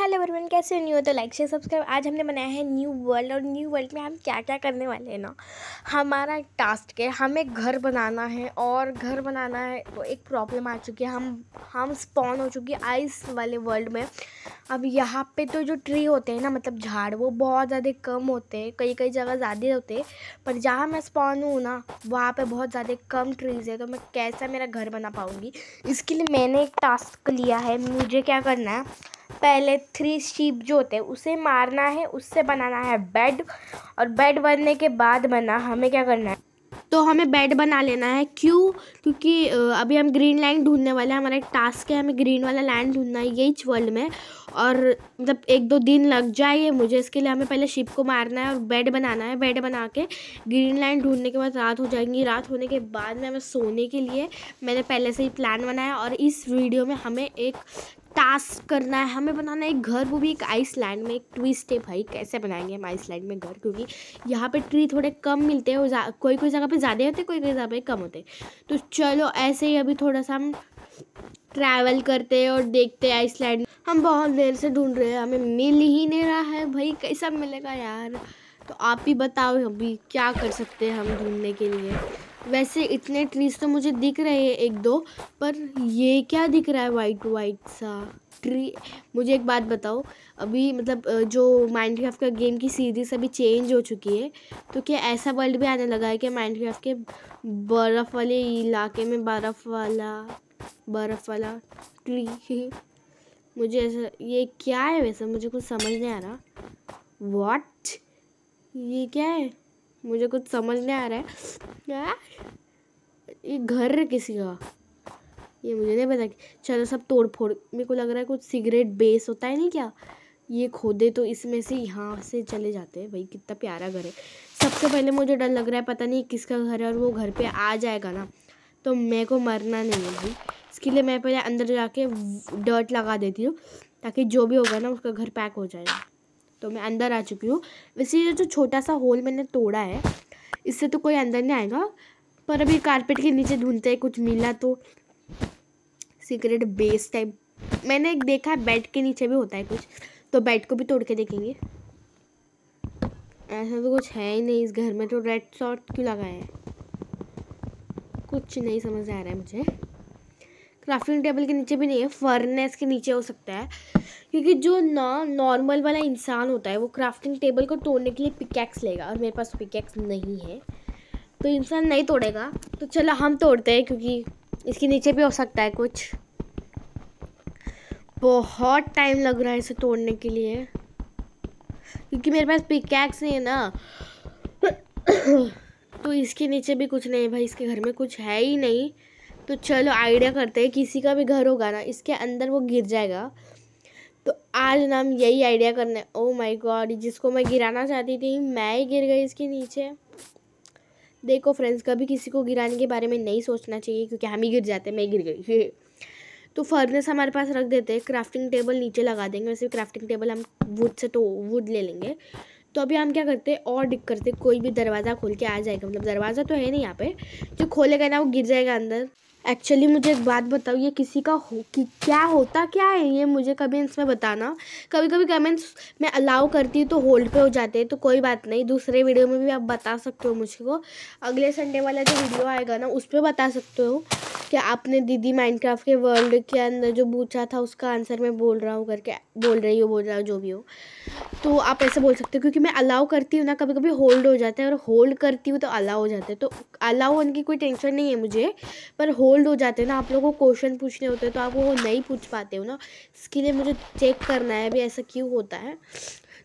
Hello Varman कैसे new हो तो लाइक शेयर सब्सक्राइब आज हमने बनाया है न्यू वर्ल्ड और न्यू वर्ल्ड में हम क्या क्या करने वाले हैं ना हमारा एक टास्क है हमें घर बनाना है और घर बनाना है वो एक प्रॉब्लम आ चुकी है हम हम स्पॉन हो चुके हैं आइस वाले वर्ल्ड में अब यहाँ पे तो जो ट्री होते हैं ना मतलब झाड़ वो बहुत ज़्यादा कम होते हैं कई कई जगह ज़्यादा होते हैं पर जहाँ मैं स्पॉन हूँ ना वहाँ पर बहुत ज़्यादा कम ट्रीज़ है तो मैं कैसा मेरा घर बना पाऊँगी इसके लिए मैंने एक टास्क लिया है मुझे क्या करना है पहले थ्री शीप जो होते हैं उसे मारना है उससे बनाना है बेड और बेड बनने के बाद बना हमें क्या करना है तो हमें बेड बना लेना है क्यों क्योंकि अभी हम ग्रीन लैंड ढूंढने वाले हैं हमारा एक टास्क है हमें ग्रीन वाला लैंड ढूंढना है ये इच वर्ल्ड में और मतलब एक दो दिन लग जाए मुझे इसके लिए हमें पहले शिप को मारना है और बेड बनाना है बेड बना के ग्रीन लैंड ढूंढने के बाद रात हो जाएगी रात होने के बाद में हमें सोने के लिए मैंने पहले से ही प्लान बनाया और इस वीडियो में हमें एक टास्क करना है हमें बनाना है एक घर वो भी एक आइसलैंड में एक ट्विस्ट है भाई कैसे बनाएंगे हम आइसलैंड में घर क्योंकि यहाँ पे ट्री थोड़े कम मिलते हैं कोई कोई जगह पे ज़्यादा होते कोई कोई जगह पे कम होते तो चलो ऐसे ही अभी थोड़ा सा हम ट्रैवल करते हैं और देखते हैं आइसलैंड हम बहुत देर से ढूंढ रहे हैं हमें मिल ही नहीं रहा है भाई कैसा मिलेगा यार तो आप ही बताओ अभी क्या कर सकते हैं हम ढूंढने के लिए वैसे इतने ट्रीज तो मुझे दिख रहे हैं एक दो पर ये क्या दिख रहा है वाइट वाइट सा ट्री मुझे एक बात बताओ अभी मतलब जो क्राफ्ट का गेम की सीरीज अभी चेंज हो चुकी है तो क्या ऐसा वर्ल्ड भी आने लगा है कि क्राफ्ट के बर्फ़ वाले इलाके में बर्फ़ वाला बर्फ़ वाला ट्री मुझे ऐसा ये क्या है वैसा मुझे कुछ समझ नहीं आ रहा वॉट ये क्या है मुझे कुछ समझ नहीं आ रहा है ये घर है किसी का ये मुझे नहीं पता चलो सब तोड़ फोड़ मेरे को लग रहा है कुछ सिगरेट बेस होता है नहीं क्या ये खोदे तो इसमें से यहाँ से चले जाते हैं भाई कितना प्यारा घर है सबसे पहले मुझे डर लग रहा है पता नहीं किसका घर है और वो घर पे आ जाएगा ना तो मेरे को मरना नहीं है भाई इसके लिए मैं पहले अंदर जाके डर्ट लगा देती हूँ ताकि जो भी होगा ना उसका घर पैक हो जाएगा तो मैं अंदर आ चुकी हूँ वैसे ये जो छोटा सा होल मैंने तोड़ा है इससे तो कोई अंदर नहीं आएगा पर अभी कारपेट के नीचे ढूंढते कुछ मिला तो सीक्रेट बेस टाइप मैंने एक देखा है बेड के नीचे भी होता है कुछ तो बेड को भी तोड़ के देखेंगे ऐसा तो कुछ है ही नहीं इस घर में तो रेड शॉर्ट क्यों लगाया है कुछ नहीं समझ आ रहा है मुझे क्राफ्टिंग टेबल के नीचे भी नहीं है फर्नेस के नीचे हो सकता है क्योंकि जो ना नॉर्मल वाला इंसान होता है वो क्राफ्टिंग टेबल को तोड़ने के लिए पिकैक्स लेगा और मेरे पास पिकैक्स नहीं है तो इंसान नहीं तोड़ेगा तो चलो हम तोड़ते हैं क्योंकि इसके नीचे भी हो सकता है कुछ बहुत टाइम लग रहा है इसे तोड़ने के लिए क्योंकि मेरे पास पिकैक्स नहीं है ना तो इसके नीचे भी कुछ नहीं है भाई इसके घर में कुछ है ही नहीं तो चलो आइडिया करते हैं किसी का भी घर होगा ना इसके अंदर वो गिर जाएगा तो आज ना हम यही आइडिया करने ओ माय गॉड जिसको मैं गिराना चाहती थी मैं ही गिर गई इसके नीचे देखो फ्रेंड्स कभी किसी को गिराने के बारे में नहीं सोचना चाहिए क्योंकि हम ही गिर जाते मैं गिर गई तो फर्नेस हमारे पास रख देते हैं क्राफ्टिंग टेबल नीचे लगा देंगे वैसे क्राफ्टिंग टेबल हम वुड से तो वुड ले लेंगे तो अभी हम क्या करते हैं और डिक करते कोई भी दरवाज़ा खोल के आ जाएगा मतलब दरवाज़ा तो है नहीं यहाँ पे जो खोलेगा ना वो गिर जाएगा अंदर एक्चुअली मुझे एक बात बताओ ये किसी का हो कि क्या होता क्या है ये मुझे कभी इसमें बताना कभी कभी कमेंट्स मैं अलाउ करती हूँ तो होल्ड पे हो जाते हैं तो कोई बात नहीं दूसरे वीडियो में भी आप बता सकते हो मुझको अगले संडे वाला जो वीडियो आएगा ना उस पर बता सकते हो कि आपने दीदी माइंड के वर्ल्ड के अंदर जो पूछा था उसका आंसर मैं बोल रहा हूँ करके बोल रही हूँ बोल रहा हूँ जो भी हो तो आप ऐसे बोल सकते हो क्योंकि मैं अलाउ करती हूँ ना कभी कभी होल्ड हो जाता है और होल्ड करती हूँ तो अलाउ हो जाता है तो अलाउ होने की कोई टेंशन नहीं है मुझे पर होल्ड हो जाते हैं ना आप लोगों को क्वेश्चन पूछने होते हैं तो आप वो नहीं पूछ पाते हो ना इसके लिए मुझे चेक करना है अभी ऐसा क्यों होता है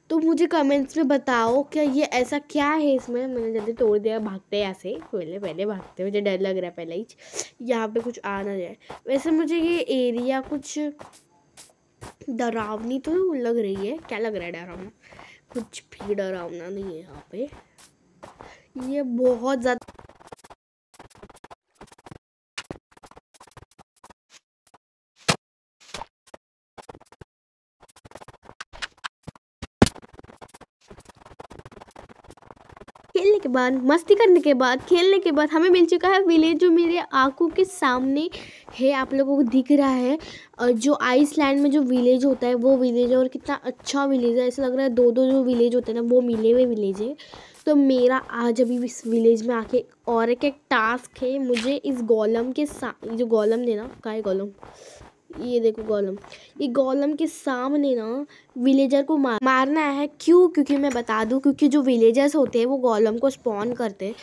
तो मुझे कमेंट्स में बताओ क्या ये ऐसा क्या है इसमें मैंने जल्दी तोड़ दिया भागते यहाँ से पहले पहले भागते मुझे डर लग रहा है पहले ही यहाँ पे कुछ आ ना जाए वैसे मुझे ये एरिया कुछ डरावनी तो लग रही है क्या लग रहा है डरावना कुछ भी डरावना नहीं है यहाँ पे ये बहुत ज़्यादा खेलने के बाद मस्ती करने के बाद खेलने के बाद हमें मिल चुका है विलेज जो मेरे आंखों के सामने है आप लोगों को दिख रहा है और जो आइसलैंड में जो विलेज होता है वो विलेज है और कितना अच्छा विलेज है ऐसा लग रहा है दो दो जो विलेज होते हैं ना वो मिले हुए विलेज है तो मेरा आज अभी इस विलेज में आके और एक एक टास्क है मुझे इस गोलम के सा जो गोलम देना का है गोलम ये देखो गोलम ये गोलम के सामने ना विलेजर को मार मारना है क्यों क्योंकि मैं बता दूं क्योंकि जो विलेजर्स होते हैं वो गोलम को स्पॉन करते हैं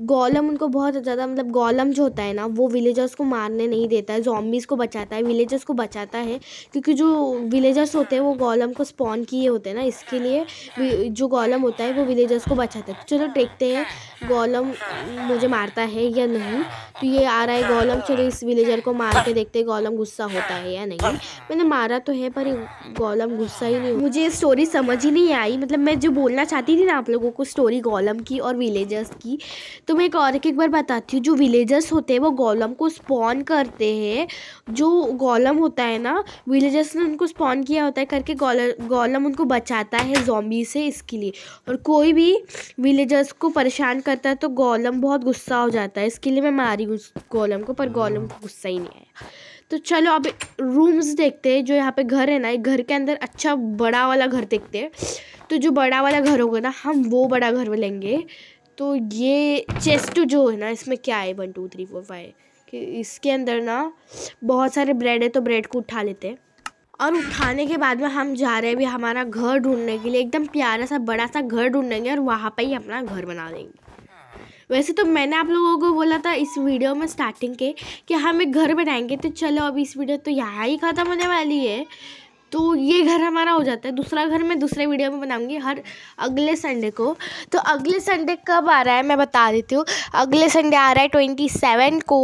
गोलम उनको बहुत ज़्यादा मतलब गोलम जो होता है ना वो विलेजर्स को मारने नहीं देता है जॉम्बीज़ को बचाता है विलेजर्स को बचाता है क्योंकि जो विलेजर्स होते हैं वो गोलम को स्पॉन किए होते हैं ना इसके लिए जो गोलम होता है वो विलेजर्स को बचाता है तो चलो देखते हैं गोलम मुझे मारता है या नहीं तो ये आ रहा है गोलम चलो इस विलेजर को मार के देखते हैं गोलम गुस्सा होता है या नहीं मैंने मारा तो है पर गोलम गुस्सा ही नहीं मुझे स्टोरी समझ ही नहीं आई मतलब मैं जो बोलना चाहती थी ना आप लोगों को स्टोरी गोलम की और विलेजर्स की तो मैं एक और एक, एक बार बताती हूँ जो विलेजर्स होते हैं वो गोलम को स्पॉन करते हैं जो गोलम होता है ना विलेजर्स ने उनको स्पॉन किया होता है करके गोलम गोलम उनको बचाता है जॉम्बी से इसके लिए और कोई भी विलेजर्स को परेशान करता है तो गोलम बहुत गुस्सा हो जाता है इसके लिए मैं मारी उस गोलम को पर गोलम को गुस्सा ही नहीं आया तो चलो अब रूम्स देखते हैं जो यहाँ पे घर है ना एक घर के अंदर अच्छा बड़ा वाला घर देखते हैं तो जो बड़ा वाला घर होगा ना हम वो बड़ा घर लेंगे तो ये चेस्ट जो है ना इसमें क्या है one two three four five कि इसके अंदर ना बहुत सारे ब्रेड है तो ब्रेड को उठा लेते हैं और उठाने के बाद में हम जा रहे हैं भी हमारा घर ढूंढने के लिए एकदम प्यारा सा बड़ा सा घर ढूंढेंगे और वहाँ पर ही अपना घर बना देंगे वैसे तो मैंने आप लोगों को बोला था इस वीडियो में स्टार्टिंग के कि हम एक घर बनाएंगे तो चलो अब इस वीडियो तो यहाँ ही ख़त्म होने वाली है तो ये घर हमारा हो जाता है दूसरा घर मैं दूसरे वीडियो में बनाऊँगी हर अगले संडे को तो अगले संडे कब आ रहा है मैं बता देती हूँ अगले संडे आ रहा है ट्वेंटी सेवन को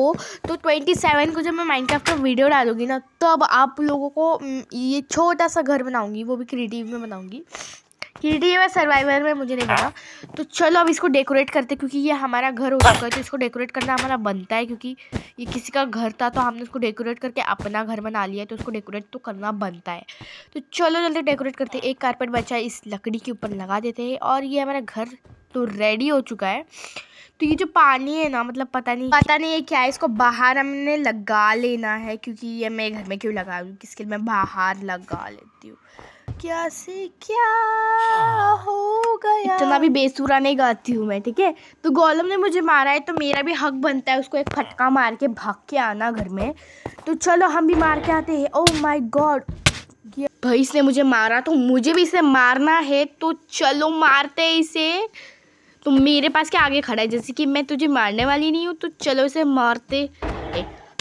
तो ट्वेंटी सेवन को जब मैं माइनक्राफ्ट का वीडियो डालूँगी ना तब आप लोगों को हम्म, ये छोटा सा घर बनाऊँगी वो भी क्रिएटिव में बनाऊँगी हिडी है सर्वाइवर में मुझे नहीं हाँ। पता तो चलो अब इसको डेकोरेट करते क्योंकि ये हमारा घर हो चुका है तो इसको डेकोरेट करना हमारा बनता है क्योंकि ये किसी का घर था तो हमने उसको डेकोरेट करके अपना घर बना लिया है तो उसको डेकोरेट तो करना बनता है तो चलो जल्दी डेकोरेट करते एक कारपेट बचा इस लकड़ी के ऊपर लगा देते हैं और ये हमारा घर तो रेडी हो चुका है तो ये जो पानी है ना मतलब पता नहीं पता नहीं ये क्या है इसको बाहर हमने लगा लेना है क्योंकि ये मैं घर में क्यों लगा किसके मैं बाहर लगा लेती हूँ क्या से क्या हाँ। हो गया इतना भी बेसुरा नहीं गाती हूँ मैं ठीक है तो गौलम ने मुझे मारा है तो मेरा भी हक बनता है उसको एक फटका मार के भाग के आना घर में तो चलो हम भी मार के आते हैं ओ माय गॉड भाई इसने मुझे मारा तो मुझे भी इसे मारना है तो चलो मारते हैं इसे तो मेरे पास क्या आगे खड़ा है जैसे कि मैं तुझे मारने वाली नहीं हूँ तो चलो इसे मारते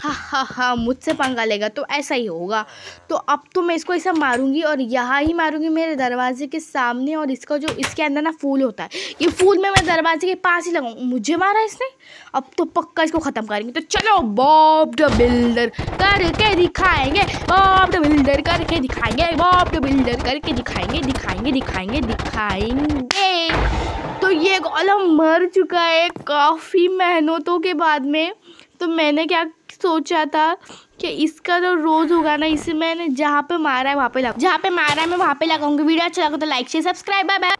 हा हा हा मुझसे पंगा लेगा तो ऐसा ही होगा तो अब तो मैं इसको ऐसा मारूंगी और यहाँ ही मारूंगी मेरे दरवाजे के सामने और इसका जो इसके अंदर ना फूल होता है ये फूल मैं दरवाजे के पास ही लगाऊँ मुझे मारा इसने अब तो पक्का इसको ख़त्म करेंगे तो चलो बॉब द बिल्डर करके दिखाएंगे बॉब द बिल्डर करके दिखाएंगे बॉब द बिल्डर करके दिखाएंगे दिखाएंगे दिखाएंगे दिखाएंगे तो ये गोलम मर चुका है काफ़ी मेहनतों के बाद में तो मैंने क्या सोचा था कि इसका जो रोज़ होगा ना इसे मैंने जहाँ पे मारा है वहाँ पे लगा जहाँ पे मारा है मैं वहाँ पे लगाऊंगी वीडियो अच्छा लगा तो like share subscribe bye bye